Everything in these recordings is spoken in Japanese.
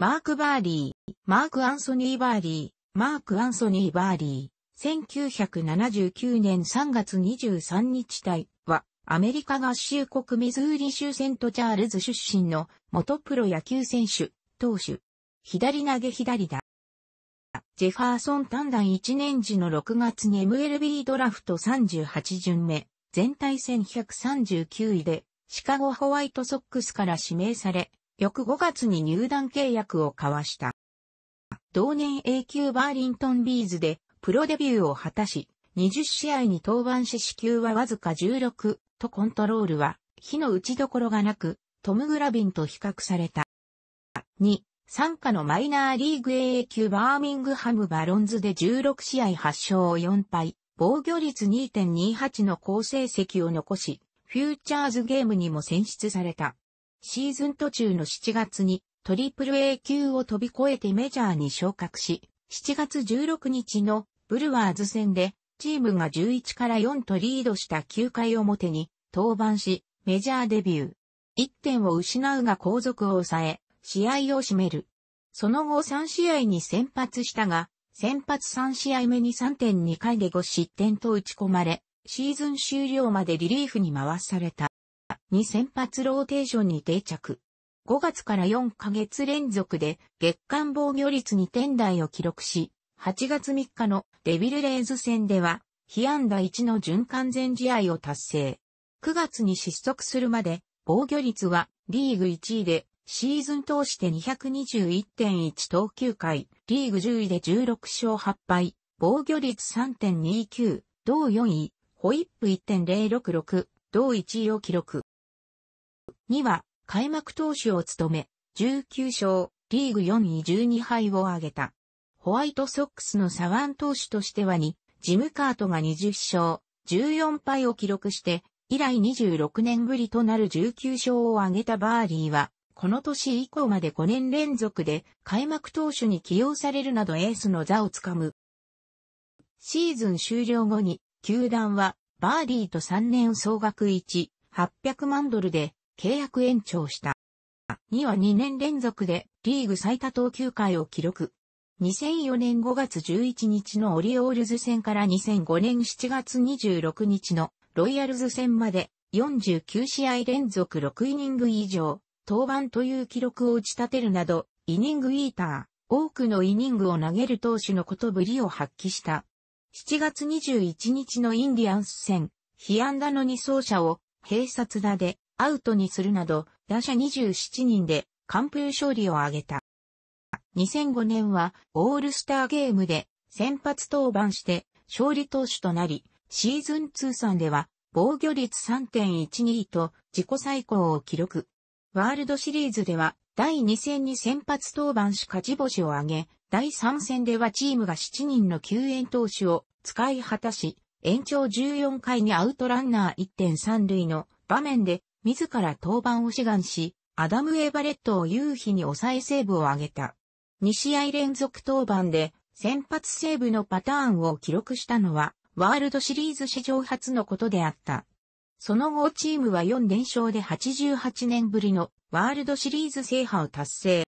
マーク・バーリー、マーク・アンソニー・バーリー、マーク・アンソニー・バーリー、1979年3月23日体は、アメリカ合衆国ミズーリ州セントチャールズ出身の元プロ野球選手、投手、左投げ左打。ジェファーソン短ン1年時の6月に MLB ドラフト38巡目、全体戦139位で、シカゴホワイトソックスから指名され、翌5月に入団契約を交わした。同年 A 級バーリントンビーズでプロデビューを果たし、20試合に登板し支給はわずか16とコントロールは、火の打ちどころがなく、トム・グラビンと比較された。2、参加のマイナーリーグ a 級バーミングハムバロンズで16試合8勝を4敗、防御率2.28の好成績を残し、フューチャーズゲームにも選出された。シーズン途中の7月にトリプル A 級を飛び越えてメジャーに昇格し、7月16日のブルワーズ戦でチームが11から4とリードした9回表に登板し、メジャーデビュー。1点を失うが後続を抑え、試合を締める。その後3試合に先発したが、先発3試合目に3.2回で5失点と打ち込まれ、シーズン終了までリリーフに回された。に先発ローテーションに定着。5月から4ヶ月連続で月間防御率2点台を記録し、8月3日のデビルレーズ戦では、被安打1の準完全試合を達成。9月に失速するまで、防御率はリーグ1位で、シーズン通して221.1投球回、リーグ10位で16勝8敗、防御率3.29、同4位、ホイップ1.066、同1位を記録。2は開幕投手を務め、19勝、リーグ4位12敗を挙げた。ホワイトソックスの左腕投手としては2、ジムカートが20勝、14敗を記録して、以来26年ぶりとなる19勝を挙げたバーリーは、この年以降まで5年連続で開幕投手に起用されるなどエースの座をつかむ。シーズン終了後に、球団は、バーリーと3年総額1、800万ドルで、契約延長した。2は2年連続でリーグ最多投球回を記録。2004年5月11日のオリオールズ戦から2005年7月26日のロイヤルズ戦まで49試合連続6イニング以上、登板という記録を打ち立てるなど、イニングイーター、多くのイニングを投げる投手のことぶりを発揮した。7月21日のインディアンス戦、被安打の2走者を、併殺打でアウトにするなど、打者27人で完封勝利を挙げた。2005年はオールスターゲームで先発登板して勝利投手となり、シーズン通算では防御率3.12と自己最高を記録。ワールドシリーズでは第2戦に先発登板し勝ち星を挙げ、第3戦ではチームが7人の救援投手を使い果たし、延長14回にアウトランナー1.3塁の場面で自ら登板を志願し、アダム・エバレットを夕日に抑えセーブを挙げた。2試合連続登板で先発セーブのパターンを記録したのは、ワールドシリーズ史上初のことであった。その後チームは4連勝で88年ぶりのワールドシリーズ制覇を達成。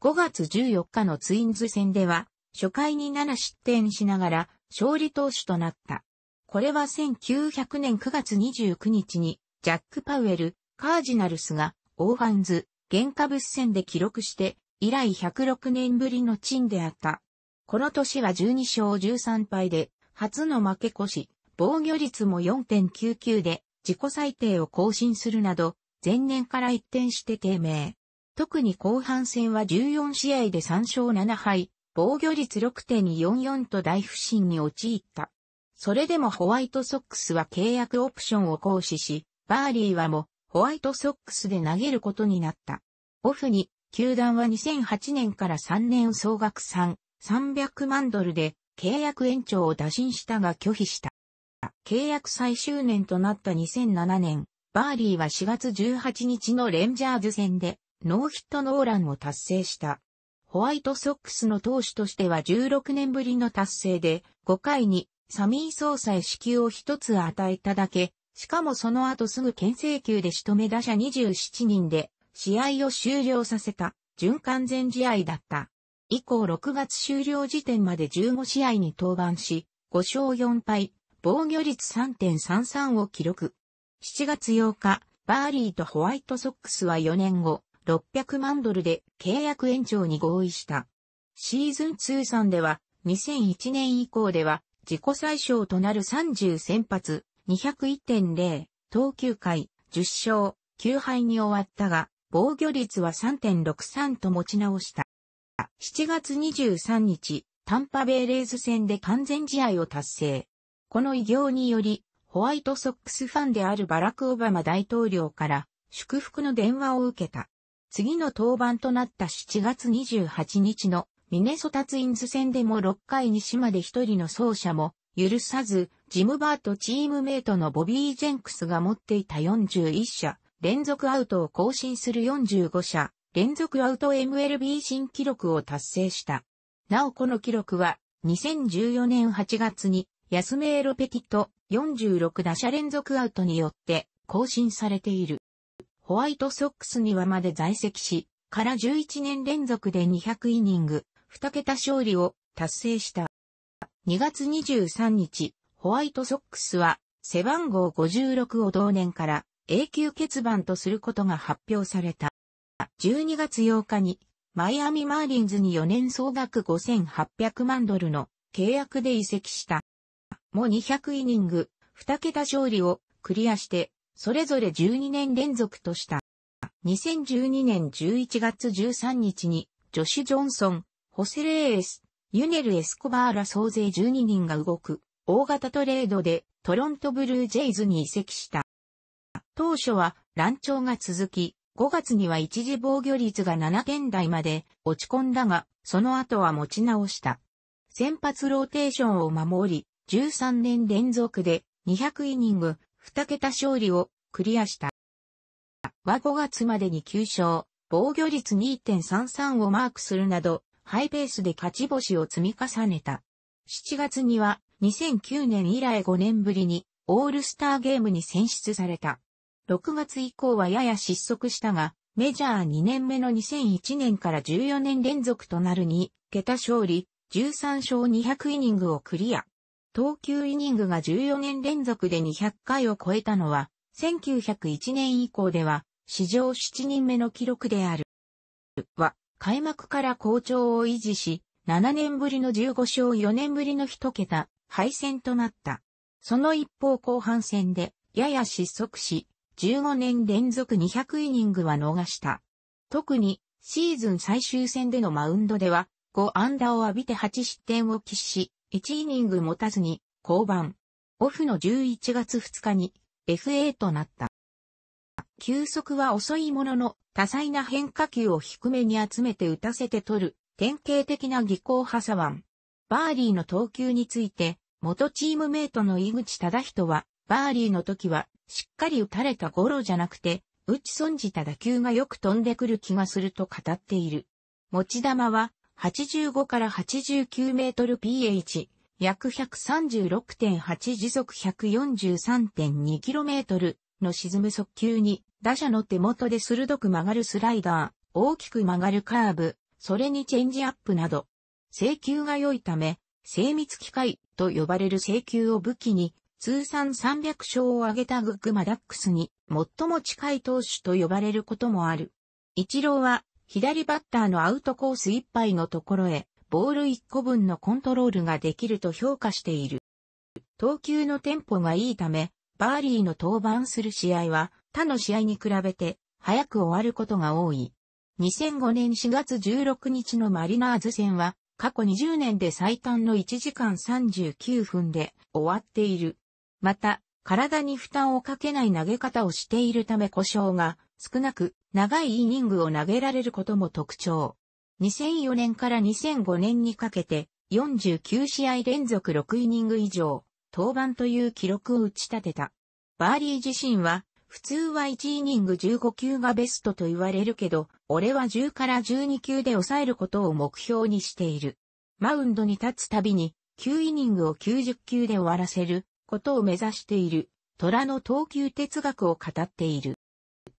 5月14日のツインズ戦では、初回に7失点しながら勝利投手となった。これは1900年9月29日にジャック・パウエル、カージナルスが、オーファンズ、原価物戦で記録して、以来106年ぶりの陳であった。この年は12勝13敗で、初の負け越し、防御率も4.99で、自己最低を更新するなど、前年から一転して低迷。特に後半戦は14試合で3勝7敗、防御率6.44と大不振に陥った。それでもホワイトソックスは契約オプションを行使し、バーリーはもホワイトソックスで投げることになった。オフに、球団は2008年から3年総額3、300万ドルで契約延長を打診したが拒否した。契約最終年となった2007年、バーリーは4月18日のレンジャーズ戦でノーヒットノーランを達成した。ホワイトソックスの投手としては16年ぶりの達成で、5回にサミー総裁支給を一つ与えただけ、しかもその後すぐ牽制球で仕留め打者27人で試合を終了させた準完全試合だった。以降6月終了時点まで15試合に登板し、5勝4敗、防御率3.33を記録。7月8日、バーリーとホワイトソックスは4年後、600万ドルで契約延長に合意した。シーズン通算では、2001年以降では、自己最小となる30先発、201.0、投球回、10勝、9敗に終わったが、防御率は3.63と持ち直した。7月23日、タンパベイレーズ戦で完全試合を達成。この偉業により、ホワイトソックスファンであるバラク・オバマ大統領から祝福の電話を受けた。次の登板となった7月28日のミネソタツインズ戦でも6回に島で一人の走者も許さずジムバーとチームメイトのボビー・ジェンクスが持っていた41社、連続アウトを更新する45社、連続アウト MLB 新記録を達成した。なおこの記録は、2014年8月に、安メーロペティと46打者連続アウトによって更新されている。ホワイトソックスにはまで在籍し、から11年連続で200イニング、2桁勝利を達成した。2月23日、ホワイトソックスは背番号56を同年から永久欠番とすることが発表された。12月8日にマイアミマーリンズに4年総額5800万ドルの契約で移籍した。も200イニング、2桁勝利をクリアして、それぞれ12年連続とした。2012年11月13日に、ジョシュ・ジョンソン、ホセレーエス、ユネル・エスコバーラ総勢12人が動く大型トレードでトロントブルージェイズに移籍した。当初は乱調が続き、5月には一時防御率が7点台まで落ち込んだが、その後は持ち直した。先発ローテーションを守り、13年連続で200イニング2桁勝利をクリアした。は5月までに9勝、防御率2.33をマークするなど、ハイペースで勝ち星を積み重ねた。7月には2009年以来5年ぶりにオールスターゲームに選出された。6月以降はやや失速したが、メジャー2年目の2001年から14年連続となる2桁勝利、13勝200イニングをクリア。投球イニングが14年連続で200回を超えたのは、1901年以降では、史上7人目の記録である。は、開幕から好調を維持し、7年ぶりの15勝4年ぶりの1桁、敗戦となった。その一方後半戦で、やや失速し、15年連続200イニングは逃した。特に、シーズン最終戦でのマウンドでは、5安打を浴びて8失点を喫し、1イニング持たずに、降板。オフの11月2日に、FA となった。球速は遅いものの、多彩な変化球を低めに集めて打たせて取る、典型的な技巧派左腕。バーリーの投球について、元チームメイトの井口忠人は、バーリーの時は、しっかり打たれたゴロじゃなくて、打ち損じた打球がよく飛んでくる気がすると語っている。持ち球は、85から89メートル PH、約136.8時速1 4 3 2トルの沈む速球に、打者の手元で鋭く曲がるスライダー、大きく曲がるカーブ、それにチェンジアップなど、請求が良いため、精密機械と呼ばれる請求を武器に、通算300勝を挙げたグッグマダックスに最も近い投手と呼ばれることもある。一郎は左バッターのアウトコースいっぱいのところへボール1個分のコントロールができると評価している。投球のテンポがいいため、バーリーの登板する試合は他の試合に比べて早く終わることが多い。2005年4月16日のマリナーズ戦は過去20年で最短の1時間39分で終わっている。また、体に負担をかけない投げ方をしているため故障が少なく長いイニングを投げられることも特徴。2004年から2005年にかけて49試合連続6イニング以上登板という記録を打ち立てた。バーリー自身は普通は1イニング15球がベストと言われるけど、俺は10から12球で抑えることを目標にしている。マウンドに立つたびに、9イニングを90球で終わらせることを目指している。虎の投球哲学を語っている。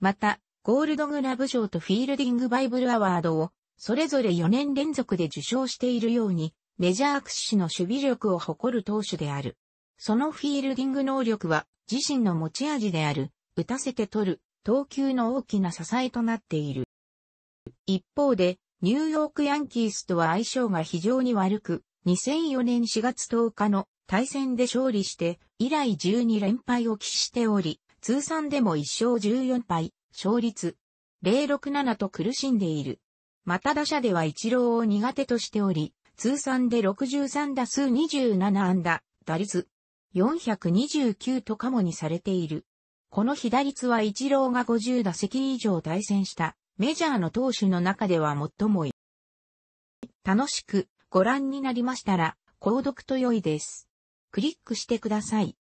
また、ゴールドグラブ賞とフィールディングバイブルアワードを、それぞれ4年連続で受賞しているように、メジャー屈指の守備力を誇る投手である。そのフィールディング能力は、自身の持ち味である、打たせて取る、投球の大きな支えとなっている。一方で、ニューヨークヤンキースとは相性が非常に悪く、2004年4月10日の対戦で勝利して、以来12連敗を喫しており、通算でも1勝14敗、勝率067と苦しんでいる。また打者では一郎を苦手としており、通算で63打数27安打、打率429とカモにされている。この被打率は一郎が50打席以上対戦したメジャーの投手の中では最もいい。楽しくご覧になりましたら、購読と良いです。クリックしてください。